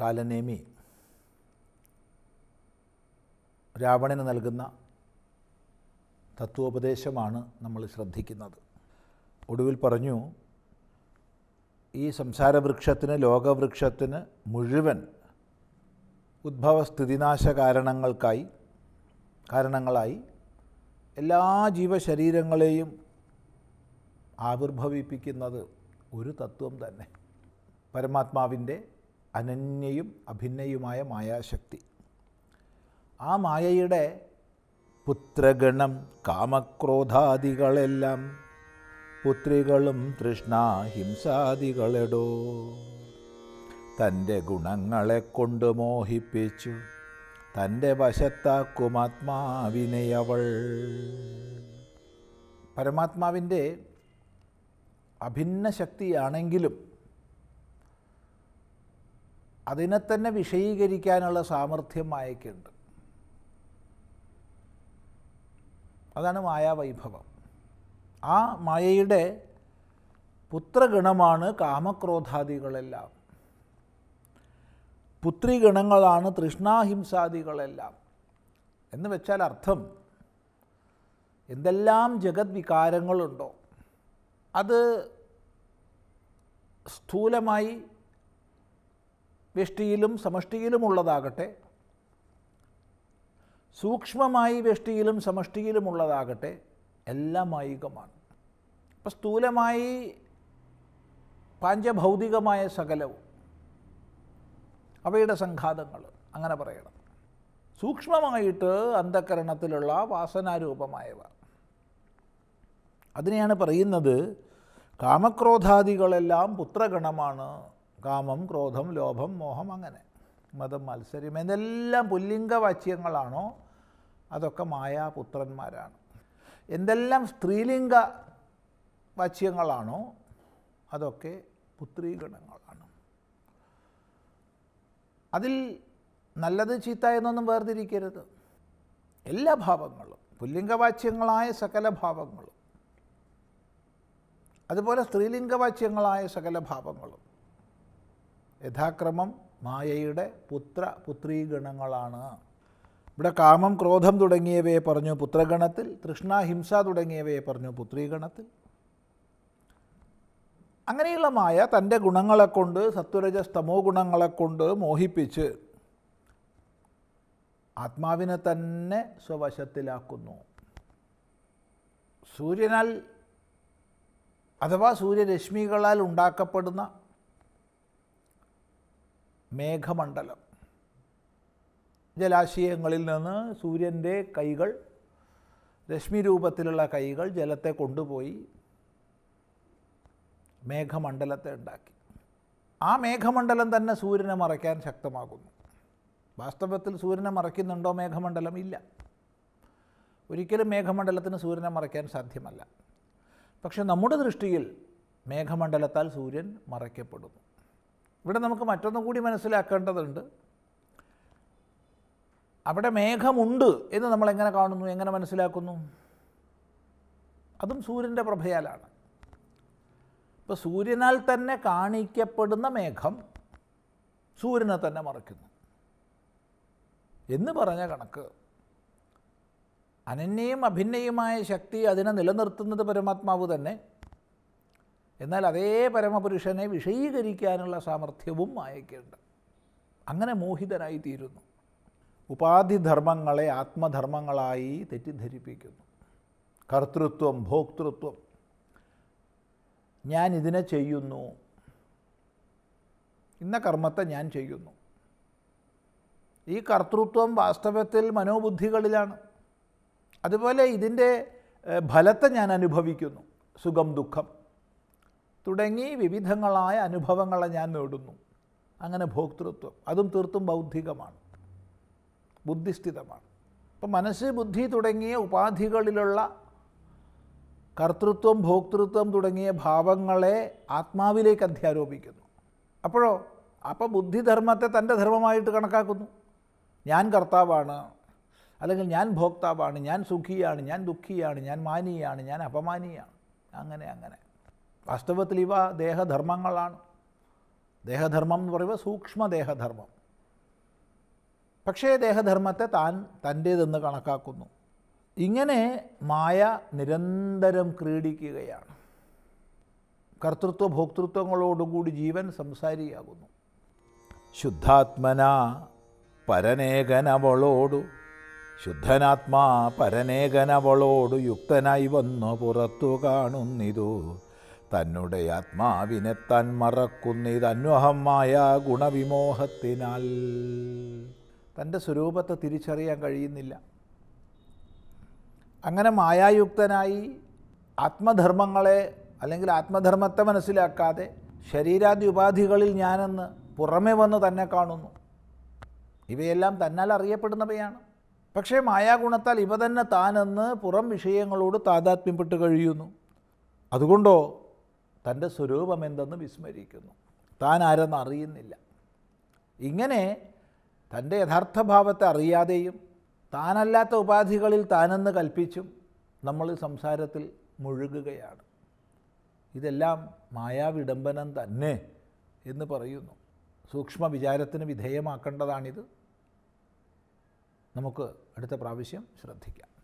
കാലനേമി രാവണന് നൽകുന്ന തത്വോപദേശമാണ് നമ്മൾ ശ്രദ്ധിക്കുന്നത് ഒടുവിൽ പറഞ്ഞു ഈ സംസാരവൃക്ഷത്തിന് ലോകവൃക്ഷത്തിന് മുഴുവൻ ഉദ്ഭവസ്ഥിതിനാശ കാരണങ്ങൾക്കായി കാരണങ്ങളായി എല്ലാ ജീവശരീരങ്ങളെയും ആവിർഭവിപ്പിക്കുന്നത് ഒരു തത്വം തന്നെ പരമാത്മാവിൻ്റെ അനന്യയും അഭിന്നയുമായ മായാശക്തി ആ മായയുടെ പുത്രഗണം കാമക്രോധാദികളെല്ലാം പുത്രികളും തൃഷ്ണാഹിംസാദികളെടോ തൻ്റെ ഗുണങ്ങളെ കൊണ്ട് മോഹിപ്പിച്ചു തൻ്റെ വശത്താക്കും ആത്മാവിനെയവൾ പരമാത്മാവിൻ്റെ അഭിന്ന ശക്തിയാണെങ്കിലും അതിനെ തന്നെ വിഷയീകരിക്കാനുള്ള സാമർഥ്യം മായക്കുണ്ട് അതാണ് മായാവൈഭവം ആ മായയുടെ പുത്രഗണമാണ് കാമക്രോധാദികളെല്ലാം പുത്രിഗണങ്ങളാണ് തൃഷ്ണാഹിംസാദികളെല്ലാം എന്ന് വെച്ചാൽ അർത്ഥം എന്തെല്ലാം ജഗത് വികാരങ്ങളുണ്ടോ അത് സ്ഥൂലമായി വ്യഷ്ടിയിലും സമഷ്ടിയിലുമുള്ളതാകട്ടെ സൂക്ഷ്മമായി വ്യഷ്ടിയിലും സമഷ്ടിയിലുമുള്ളതാകട്ടെ എല്ലാം മായികമാണ് അപ്പം സ്ഥൂലമായി പാഞ്ചഭൗതികമായ സകലവും അവയുടെ സംഘാതങ്ങൾ അങ്ങനെ പറയണം സൂക്ഷ്മമായിട്ട് അന്ധകരണത്തിലുള്ള വാസനാരൂപമായവ അതിനെയാണ് പറയുന്നത് കാമക്രോധാദികളെല്ലാം പുത്രഗണമാണ് കാമം ക്രോധം ലോഭം മോഹം അങ്ങനെ മതം മത്സര്യം എന്തെല്ലാം പുല്ലിംഗ വാച്യങ്ങളാണോ അതൊക്കെ മായാപുത്രന്മാരാണ് എന്തെല്ലാം സ്ത്രീലിംഗ വാച്യങ്ങളാണോ അതൊക്കെ പുത്രീഗണങ്ങളാണ് അതിൽ നല്ലത് ചീത്ത എന്നൊന്നും വേർതിരിക്കരുത് എല്ലാ ഭാവങ്ങളും പുല്ലിംഗവാച്യങ്ങളായ സകല ഭാവങ്ങളും അതുപോലെ സ്ത്രീലിംഗവാച്യങ്ങളായ സകല ഭാവങ്ങളും യഥാക്രമം മായയുടെ പുത്ര പുത്രീഗണങ്ങളാണ് ഇവിടെ കാമം ക്രോധം തുടങ്ങിയവയെ പറഞ്ഞു പുത്രഗണത്തിൽ തൃഷ്ണ ഹിംസ തുടങ്ങിയവയെ പറഞ്ഞു പുത്രീഗണത്തിൽ അങ്ങനെയുള്ള മായ തൻ്റെ ഗുണങ്ങളെക്കൊണ്ട് സത്വരജസ്തമോ ഗുണങ്ങളെക്കൊണ്ട് മോഹിപ്പിച്ച് ആത്മാവിനെ തന്നെ സ്വവശത്തിലാക്കുന്നു സൂര്യനാൽ അഥവാ സൂര്യരശ്മികളാൽ ഉണ്ടാക്കപ്പെടുന്ന മേഘമണ്ഡലം ജലാശയങ്ങളിൽ നിന്ന് സൂര്യൻ്റെ കൈകൾ രശ്മി രൂപത്തിലുള്ള കൈകൾ ജലത്തെ കൊണ്ടുപോയി മേഘമണ്ഡലത്തെ ഉണ്ടാക്കി ആ മേഘമണ്ഡലം തന്നെ സൂര്യനെ മറയ്ക്കാൻ ശക്തമാകുന്നു വാസ്തവത്തിൽ സൂര്യനെ മറയ്ക്കുന്നുണ്ടോ മേഘമണ്ഡലം ഇല്ല ഒരിക്കലും മേഘമണ്ഡലത്തിന് സൂര്യനെ മറയ്ക്കാൻ സാധ്യമല്ല പക്ഷെ നമ്മുടെ ദൃഷ്ടിയിൽ മേഘമണ്ഡലത്താൽ സൂര്യൻ മറയ്ക്കപ്പെടുന്നു ഇവിടെ നമുക്ക് മറ്റൊന്നും കൂടി മനസ്സിലാക്കേണ്ടതുണ്ട് അവിടെ മേഘമുണ്ട് എന്ന് നമ്മൾ എങ്ങനെ കാണുന്നു എങ്ങനെ മനസ്സിലാക്കുന്നു അതും സൂര്യൻ്റെ പ്രഭയാലാണ് ഇപ്പോൾ സൂര്യനാൽ തന്നെ കാണിക്കപ്പെടുന്ന മേഘം സൂര്യനെ തന്നെ മറയ്ക്കുന്നു എന്ന് പറഞ്ഞ കണക്ക് അനന്യയും അഭിന്നയുമായ ശക്തി അതിനെ നിലനിർത്തുന്നത് പരമാത്മാവ് തന്നെ എന്നാൽ അതേ പരമപുരുഷനെ വിഷയീകരിക്കാനുള്ള സാമർഥ്യവും മായയ്ക്കുണ്ട് അങ്ങനെ മോഹിതനായിത്തീരുന്നു ഉപാധിധർമ്മങ്ങളെ ആത്മധർമ്മങ്ങളായി തെറ്റിദ്ധരിപ്പിക്കുന്നു കർത്തൃത്വം ഭോക്തൃത്വം ഞാൻ ഇതിനെ ചെയ്യുന്നു ഇന്ന കർമ്മത്തെ ഞാൻ ചെയ്യുന്നു ഈ കർത്തൃത്വം വാസ്തവത്തിൽ മനോബുദ്ധികളിലാണ് അതുപോലെ ഇതിൻ്റെ ഫലത്തെ ഞാൻ അനുഭവിക്കുന്നു സുഖം ദുഃഖം തുടങ്ങി വിവിധങ്ങളായ അനുഭവങ്ങളെ ഞാൻ നേടുന്നു അങ്ങനെ ഭോക്തൃത്വം അതും തീർത്തും ബൗദ്ധികമാണ് ബുദ്ധിസ്ഥിതമാണ് അപ്പം മനസ്സ് ബുദ്ധി തുടങ്ങിയ ഉപാധികളിലുള്ള കർത്തൃത്വം ഭോക്തൃത്വം തുടങ്ങിയ ഭാവങ്ങളെ ആത്മാവിലേക്ക് അധ്യാരോപിക്കുന്നു അപ്പോഴോ അപ്പോൾ ബുദ്ധിധർമ്മത്തെ തൻ്റെ ധർമ്മമായിട്ട് കണക്കാക്കുന്നു ഞാൻ കർത്താവാണ് അല്ലെങ്കിൽ ഞാൻ ഭോക്താവാണ് ഞാൻ സുഖിയാണ് ഞാൻ ദുഃഖിയാണ് ഞാൻ മാനിയാണ് ഞാൻ അപമാനിയാണ് അങ്ങനെ അങ്ങനെ വാസ്തവത്തിൽ ഇവ ദേഹധർമ്മങ്ങളാണ് ദേഹധർമ്മം എന്ന് പറയുമ്പോൾ സൂക്ഷ്മദേഹധർമ്മം പക്ഷേ ദേഹധർമ്മത്തെ താൻ തൻ്റേതെന്ന് കണക്കാക്കുന്നു ഇങ്ങനെ മായ നിരന്തരം ക്രീഡിക്കുകയാണ് കർത്തൃത്വ ഭോക്തൃത്വങ്ങളോടുകൂടി ജീവൻ സംസാരിയാകുന്നു ശുദ്ധാത്മന പരനേകനവളോടു ശുദ്ധനാത്മാ പരനേകനവളോടു യുക്തനായി വന്നു പുറത്തു കാണുന്നിതു തന്നുടെ ആത്മാവിനെ താൻ മറക്കുന്നിതന്വഹമായ ഗുണവിമോഹത്തിനാൽ തൻ്റെ സ്വരൂപത്തെ തിരിച്ചറിയാൻ കഴിയുന്നില്ല അങ്ങനെ മായായുക്തനായി ആത്മധർമ്മങ്ങളെ അല്ലെങ്കിൽ ആത്മധർമ്മത്തെ മനസ്സിലാക്കാതെ ശരീരാദി ഉപാധികളിൽ ഞാനെന്ന് പുറമേ വന്ന് തന്നെ കാണുന്നു ഇവയെല്ലാം തന്നാൽ അറിയപ്പെടുന്നവയാണ് പക്ഷേ മായാഗുണത്താൽ ഇവ തന്നെ താനെന്ന് പുറം വിഷയങ്ങളോട് താതാത്മ്യപ്പെട്ട് കഴിയുന്നു അതുകൊണ്ടോ തൻ്റെ സ്വരൂപം എന്തെന്ന് വിസ്മരിക്കുന്നു താൻ ആരെന്ന് അറിയുന്നില്ല ഇങ്ങനെ തൻ്റെ യഥാർത്ഥ ഭാവത്തെ അറിയാതെയും താനല്ലാത്ത ഉപാധികളിൽ താനെന്ന് കൽപ്പിച്ചും നമ്മൾ സംസാരത്തിൽ മുഴുകുകയാണ് ഇതെല്ലാം മായാവിഡംബനം തന്നെ എന്ന് പറയുന്നു സൂക്ഷ്മ വിചാരത്തിന് വിധേയമാക്കേണ്ടതാണിത് നമുക്ക് അടുത്ത പ്രാവശ്യം ശ്രദ്ധിക്കാം